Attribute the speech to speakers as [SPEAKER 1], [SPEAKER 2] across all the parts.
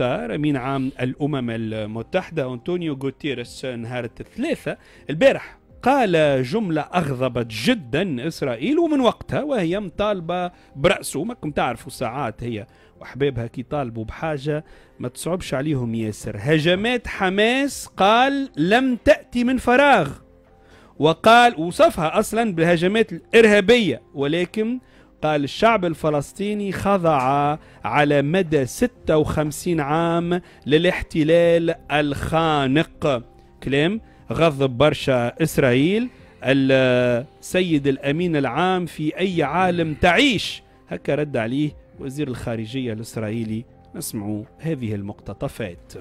[SPEAKER 1] امين عام الامم المتحده انطونيو غوتيريس نهار الثلاثاء البارح قال جملة أغضبت جدا إسرائيل ومن وقتها وهي مطالبة برأسه ماكم تعرفوا ساعات هي وأحبابها كي طالبوا بحاجة ما تصعبش عليهم ياسر هجمات حماس قال لم تأتي من فراغ وقال وصفها أصلا بالهجمات الإرهابية ولكن قال الشعب الفلسطيني خضع على مدى 56 عام للاحتلال الخانق كلام غضب برشا إسرائيل السيد الأمين العام في أي عالم تعيش هكا رد عليه وزير الخارجية الإسرائيلي نسمع هذه المقتطفات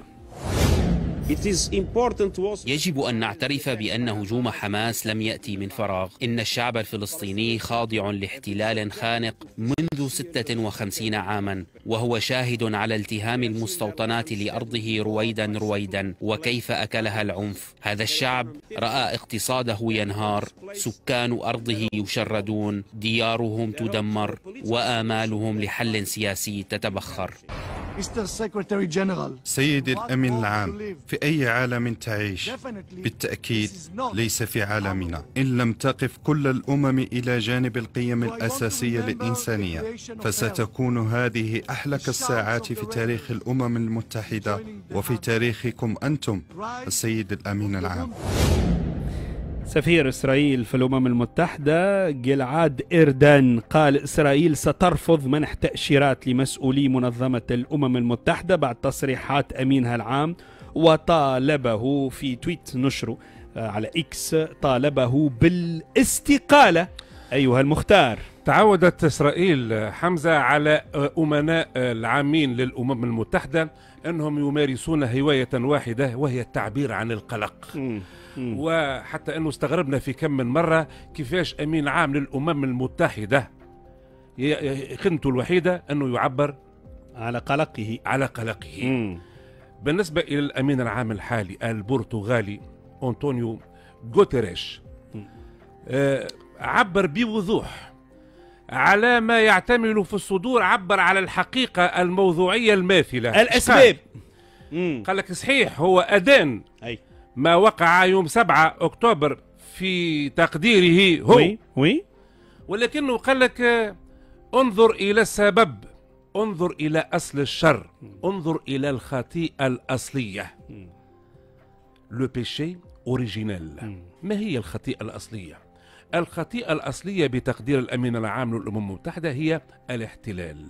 [SPEAKER 1] يجب أن نعترف بأن هجوم حماس لم يأتي من فراغ إن الشعب الفلسطيني خاضع لاحتلال خانق منذ 56 عاما وهو شاهد على التهام المستوطنات لأرضه رويدا رويدا وكيف أكلها العنف هذا الشعب رأى اقتصاده ينهار سكان أرضه يشردون ديارهم تدمر وآمالهم لحل سياسي تتبخر سيد الأمين العام في في أي عالم تعيش بالتأكيد ليس في عالمنا إن لم تقف كل الأمم إلى جانب القيم الأساسية للإنسانية فستكون هذه أحلك الساعات في تاريخ الأمم المتحدة وفي تاريخكم أنتم السيد الأمين العام سفير إسرائيل في الأمم المتحدة جلعاد إردان قال إسرائيل سترفض منح تأشيرات لمسؤولي منظمة الأمم المتحدة بعد تصريحات أمينها العام وطالبه في تويت نشره آه، على
[SPEAKER 2] إكس طالبه بالاستقالة أيها المختار تعودت إسرائيل حمزة على آه، أمناء آه، العامين للأمم المتحدة أنهم يمارسون هواية واحدة وهي التعبير عن القلق مم. مم. وحتى أنه استغربنا في كم من مرة كيفاش أمين عام للأمم المتحدة خدمته الوحيدة أنه يعبر على قلقه على قلقه مم. بالنسبة إلى الأمين العام الحالي البرتغالي أنطونيو غوتيريش آه، عبر بوضوح على ما يعتمل في الصدور عبر على الحقيقة الموضوعية الماثلة الأسباب قال لك صحيح هو أدان أي. ما وقع يوم 7 أكتوبر في تقديره هو وي. وي. ولكنه قال لك آه، انظر إلى السبب انظر إلى أصل الشر انظر إلى الخطيئة الأصلية لو بيشي أوريجينال ما هي الخطيئة الأصلية؟ الخطيئة الأصلية بتقدير الأمين العام للأمم المتحدة هي الاحتلال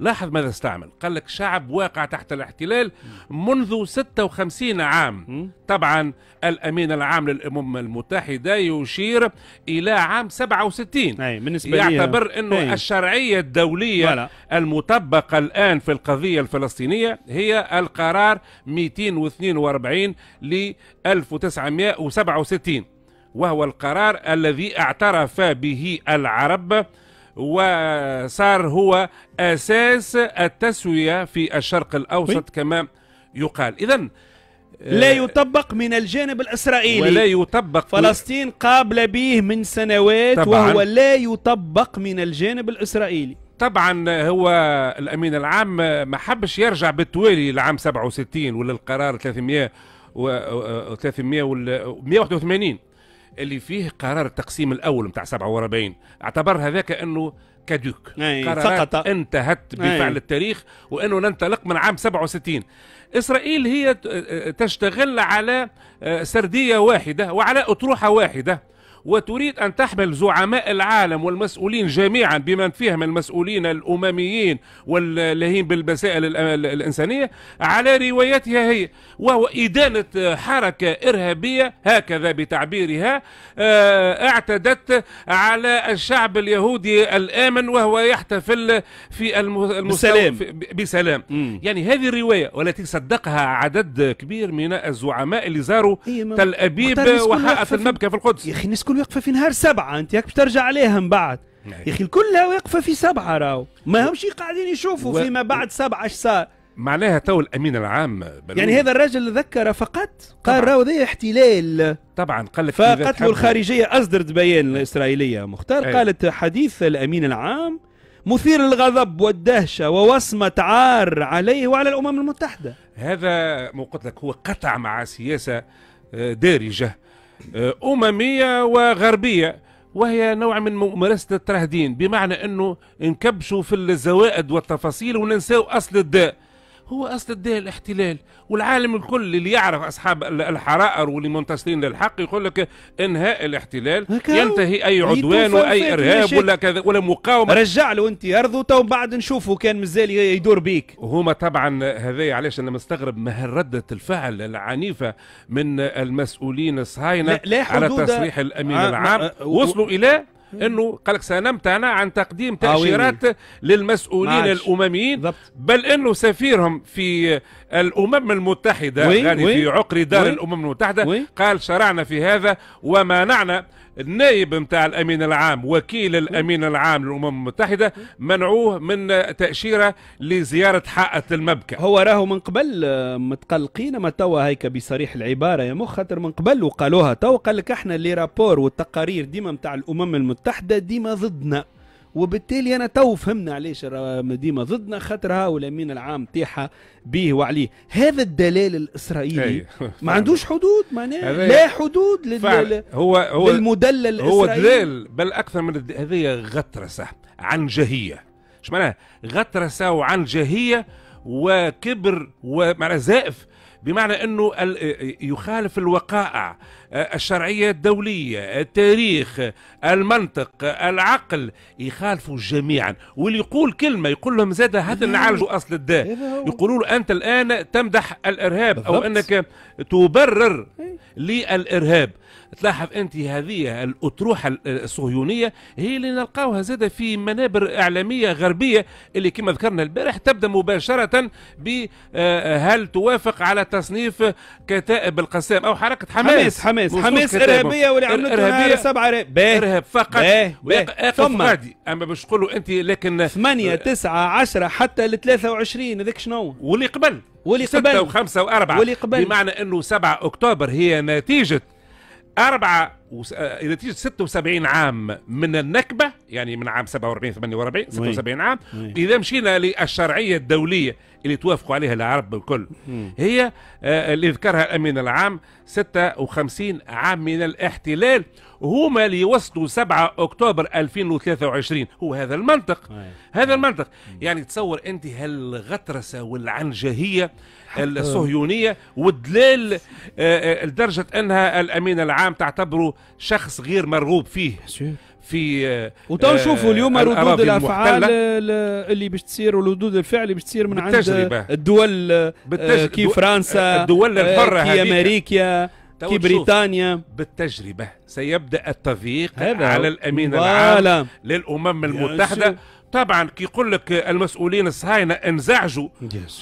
[SPEAKER 2] لاحظ ماذا استعمل قال لك شعب واقع تحت الاحتلال منذ 56 عام طبعا الأمين العام للأمم المتحدة يشير إلى عام 67 أي بالنسبة يعتبر أنه الشرعية الدولية ولا. المطبقة الآن في القضية الفلسطينية هي القرار 242 ل 1967 وهو القرار الذي اعترف به العرب وصار هو أساس التسوية في الشرق الأوسط كما يقال إذا آه، لا
[SPEAKER 1] يطبق من الجانب الإسرائيلي ولا يطبق فلسطين
[SPEAKER 2] قابلة به من سنوات وهو لا يطبق من الجانب الإسرائيلي طبعا هو الامين العام آه، ما حبش يرجع بالتوالي لعام 67 ولا القرار 300 و 300 و 181 اللي فيه قرار التقسيم الاول نتاع 47 اعتبر هذاك انه كادوك فقط انتهت بفعل أي. التاريخ وانه ننطلق من عام 67 اسرائيل هي تشتغل على آه، سرديه واحده وعلى اطروحه واحده وتريد أن تحمل زعماء العالم والمسؤولين جميعا بمن فيهم المسؤولين الأمميين واللاهين بالمسائل الإنسانية على روايتها هي وهو إدانة حركة إرهابية هكذا بتعبيرها آه، اعتدت على الشعب اليهودي الآمن وهو يحتفل في المسلم بسلام, بسلام. يعني هذه الرواية والتي صدقها عدد كبير من الزعماء اللي زاروا إيه، تل أبيب وحائط المبكى في القدس يا أخي الناس
[SPEAKER 1] الاول واقفه في نهار سبعه انت ياك باش ترجع عليها من بعد
[SPEAKER 2] نعم. يا اخي كلها
[SPEAKER 1] واقفه في سبعه راهو ما همش قاعدين يشوفوا و... فيما بعد سبعه ايش صار معناها تو الامين العام بلوم. يعني هذا الرجل ذكر فقط قال راهو ذي احتلال طبعا قال لك الخارجيه اصدرت بيان الاسرائيليه مختار أي. قالت حديث الامين العام مثير للغضب والدهشه ووصمه عار عليه وعلى الامم المتحده
[SPEAKER 2] هذا ما قلت لك هو قطع مع سياسه آه، دارجه آه، أممية وغربية وهي نوع من ممارسة الترهدين بمعنى أنه نكبشوا في الزوائد والتفاصيل وننساو أصل الداء هو أصل الدين الاحتلال والعالم الكل اللي يعرف أصحاب الحرائر واللي منتصرين للحق يقول لك انهاء الاحتلال ينتهي أي عدوان وأي إرهاب ولا كذا ولا مقاومة رجع له أنت أرضه تو بعد نشوفه كان مازال يدور بيك وهما طبعا هذا علاش أنا مستغرب ما ردة الفعل العنيفة من المسؤولين الصهاينة على تصريح الأمين آه، العام آه، وصلوا إلى انه قالك سنمتنع عن تقديم آه، تاشيرات للمسؤولين معاش. الامميين ضبط. بل انه سفيرهم في الامم المتحده وي. يعني وي. في عقر دار وي. الامم المتحده وي. قال شرعنا في هذا ومنعنا النائب نتاع الامين العام وكيل الامين العام للامم المتحده منعوه من تاشيره لزياره حائط المبكى هو راهو من قبل
[SPEAKER 1] آه، متقلقين ما توا هيك بصريح العباره يا مخ خاطر من قبل وقالوها توا قال لك احنا لي رابور والتقارير ديما نتاع الامم المتحده ديما ضدنا وبالتالي انا تو فهمنا علاش ديما ضدنا خاطر هاو من العام تاعها به وعليه هذا الدلال الاسرائيلي إيه. ما عندوش حدود معناها لا حدود للدلال هو هو المدلل الاسرائيلي هو دلال
[SPEAKER 2] بل اكثر من هذه غطرسه عن جهيه اش معناها غطرسه وعن جهيه وكبر ومعناها زائف بمعنى أنه يخالف الوقائع آه، الشرعية الدولية التاريخ المنطق العقل يخالفوا جميعا واللي يقول كلمة يقول لهم زاد هذا نعالج أصل الداء يقولوا له أنت الآن تمدح الإرهاب أو أنك تبرر إيه. للإرهاب تلاحظ انت هذه الاطروحه الصهيونيه هي اللي نلقاوها زاد في منابر اعلاميه غربيه اللي كما ذكرنا البارح تبدا مباشره ب آه، هل توافق على تصنيف كتائب القسام او حركه حماس حماس حماس, حماس ارهابيه واللي عملتها سبعه ارهاب ارهاب فقط ثم اما باش تقولوا انت لكن 8 9 10 حتى ل 23 هذاك شنو واللي قبل واللي قبل 6 و5 و4 واللي قبل بمعنى انه 7 اكتوبر هي نتيجه أربعة نتيجه آه، 76 عام من النكبه يعني من عام 47 48 76 عام اذا مشينا للشرعيه الدوليه اللي توافقوا عليها العرب الكل هي آه، اللي ذكرها الامين العام 56 عام من الاحتلال هما اللي وصلوا 7 اكتوبر 2023 هو هذا المنطق هذا المنطق يعني تصور انت هالغطرسه والعنجهيه الصهيونيه والدلال آه، لدرجه انها الامين العام تعتبره شخص غير مرغوب فيه في وتو نشوفوا اليوم ردود الافعال
[SPEAKER 1] اللي باش تصير وردود الفعل اللي باش تصير من عند
[SPEAKER 2] الدول آه، كي فرنسا الدول آه، الحره كي امريكا كي بريطانيا بالتجربه سيبدا التضييق على الامين العام للامم المتحده طبعا كي يقول لك المسؤولين الصهاينه انزعجوا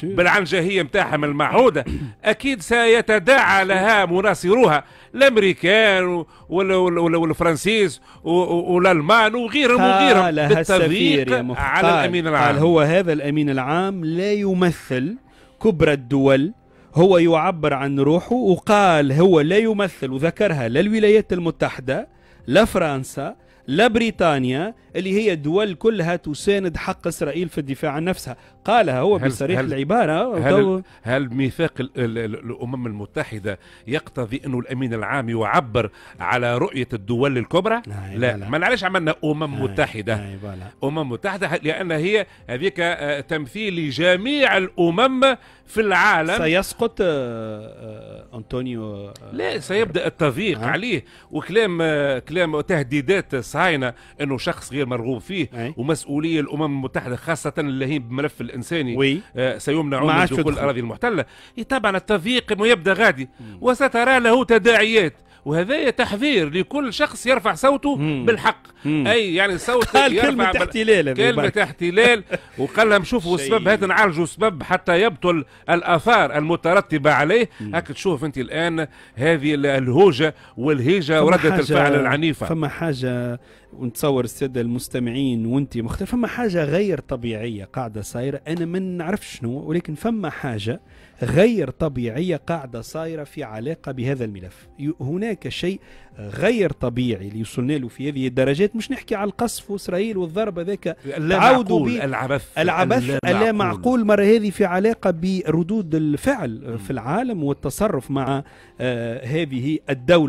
[SPEAKER 2] بالعنجهيه نتاعهم المعهوده اكيد سيتداعى لها مناصروها الامريكان والفرنسيس والالمان وغيرهم وغيرهم بالتضييق على الامين العام قال هو
[SPEAKER 1] هذا الامين العام لا يمثل كبرى الدول هو يعبر عن روحه وقال هو لا يمثل وذكرها لا الولايات المتحده لا فرنسا لبريطانيا اللي هي دول كلها تساند حق إسرائيل في الدفاع عن نفسها
[SPEAKER 2] قالها هو بصريح العبارة هل, هل ميثاق الأمم المتحدة يقتضي أنه الأمين العام يعبر على رؤية الدول الكبرى لا, لا. لا. ما علاش عملنا أمم لا متحدة لا أمم متحدة لأن هي هذيك آه، تمثيل لجميع الأمم في العالم سيسقط
[SPEAKER 1] آه، آه، أنطونيو لا
[SPEAKER 2] سيبدأ التضييق عليه وكلام كلام تهديدات صهاينة أنه شخص غير مرغوب فيه ومسؤولية الأمم المتحدة خاصة اللي هي بملف الإنساني وي. آه، سيمنعون من دخول الأراضي المحتلة إيه، طبعا التضييق يبدأ غادي وسترى له تداعيات وهذا تحذير لكل شخص يرفع صوته مم. بالحق مم. اي يعني صوت قال كلمه احتلال كلمه احتلال وقال لهم شوفوا السبب هذا نعالجوا السبب حتى يبطل الاثار المترتبه عليه هاك تشوف انت الان هذه الهوجه والهيجه ورده الفعل العنيفه فما
[SPEAKER 1] حاجه ونتصور الساده المستمعين وانت مختلف فما حاجه غير طبيعيه قاعده صايره انا ما نعرفش شنو ولكن فما حاجه غير طبيعيه قاعده صايره في علاقه بهذا الملف هناك شيء غير طبيعي اللي وصلنا له في هذه الدرجات مش نحكي على القصف واسرائيل والضرب ذاك عودوا به العبث
[SPEAKER 2] العبث اللا معقول
[SPEAKER 1] مره هذه في علاقه بردود الفعل في العالم والتصرف مع آه، هذه الدوله